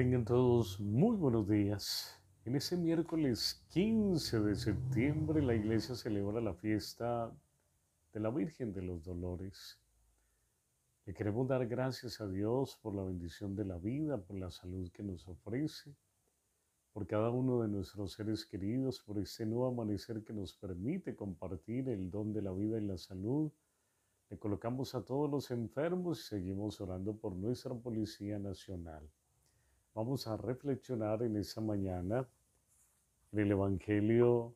Tengan todos muy buenos días. En ese miércoles 15 de septiembre la iglesia celebra la fiesta de la Virgen de los Dolores. Le queremos dar gracias a Dios por la bendición de la vida, por la salud que nos ofrece, por cada uno de nuestros seres queridos, por este nuevo amanecer que nos permite compartir el don de la vida y la salud. Le colocamos a todos los enfermos y seguimos orando por nuestra Policía Nacional. Vamos a reflexionar en esa mañana en el Evangelio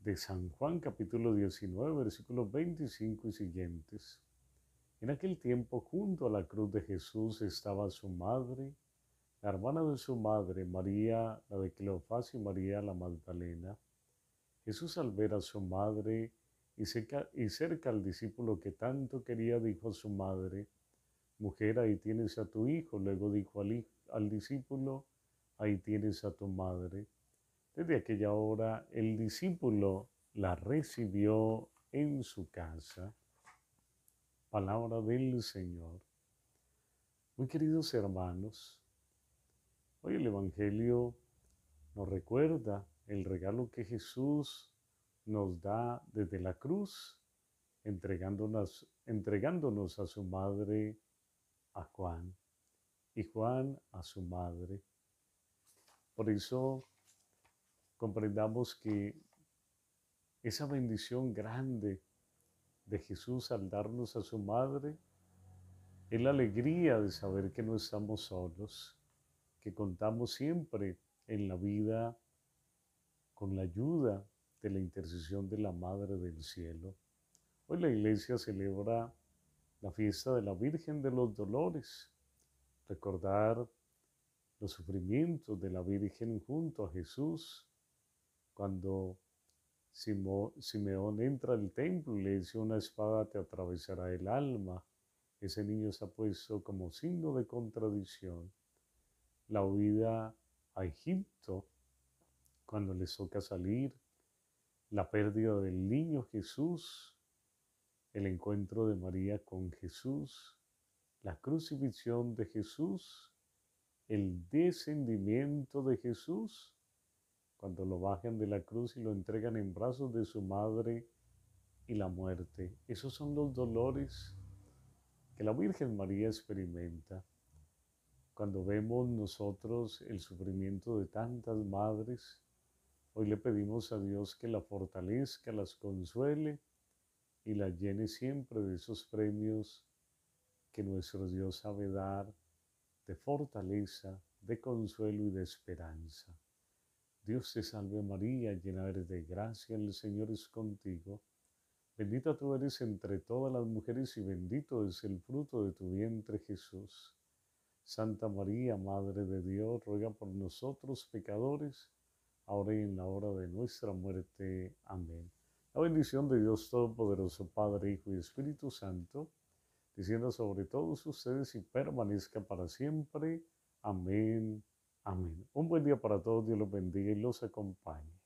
de San Juan capítulo 19 versículos 25 y siguientes. En aquel tiempo junto a la cruz de Jesús estaba su madre, la hermana de su madre, María, la de Cleofás y María la Magdalena. Jesús al ver a su madre y cerca al discípulo que tanto quería, dijo a su madre, mujer, ahí tienes a tu hijo. Luego dijo al, al discípulo, ahí tienes a tu madre. Desde aquella hora el discípulo la recibió en su casa. Palabra del Señor. Muy queridos hermanos, hoy el Evangelio nos recuerda el regalo que Jesús nos da desde la cruz, entregándonos, entregándonos a su Madre a Juan y Juan a su madre. Por eso comprendamos que esa bendición grande de Jesús al darnos a su madre es la alegría de saber que no estamos solos, que contamos siempre en la vida con la ayuda de la intercesión de la Madre del Cielo. Hoy la iglesia celebra la fiesta de la Virgen de los Dolores, recordar los sufrimientos de la Virgen junto a Jesús, cuando Simeón entra al templo y le dice una espada te atravesará el alma. Ese niño se ha puesto como signo de contradicción. La huida a Egipto, cuando le toca salir, la pérdida del niño Jesús, el encuentro de María con Jesús, la crucifixión de Jesús, el descendimiento de Jesús, cuando lo bajan de la cruz y lo entregan en brazos de su madre y la muerte. Esos son los dolores que la Virgen María experimenta. Cuando vemos nosotros el sufrimiento de tantas madres, hoy le pedimos a Dios que la fortalezca, las consuele y la llene siempre de esos premios que nuestro Dios sabe dar de fortaleza, de consuelo y de esperanza. Dios te salve María, llena eres de gracia, el Señor es contigo. Bendita tú eres entre todas las mujeres y bendito es el fruto de tu vientre Jesús. Santa María, Madre de Dios, ruega por nosotros pecadores, ahora y en la hora de nuestra muerte. Amén. La bendición de Dios Todopoderoso, Padre, Hijo y Espíritu Santo, diciendo sobre todos ustedes y permanezca para siempre. Amén. Amén. Un buen día para todos. Dios los bendiga y los acompañe.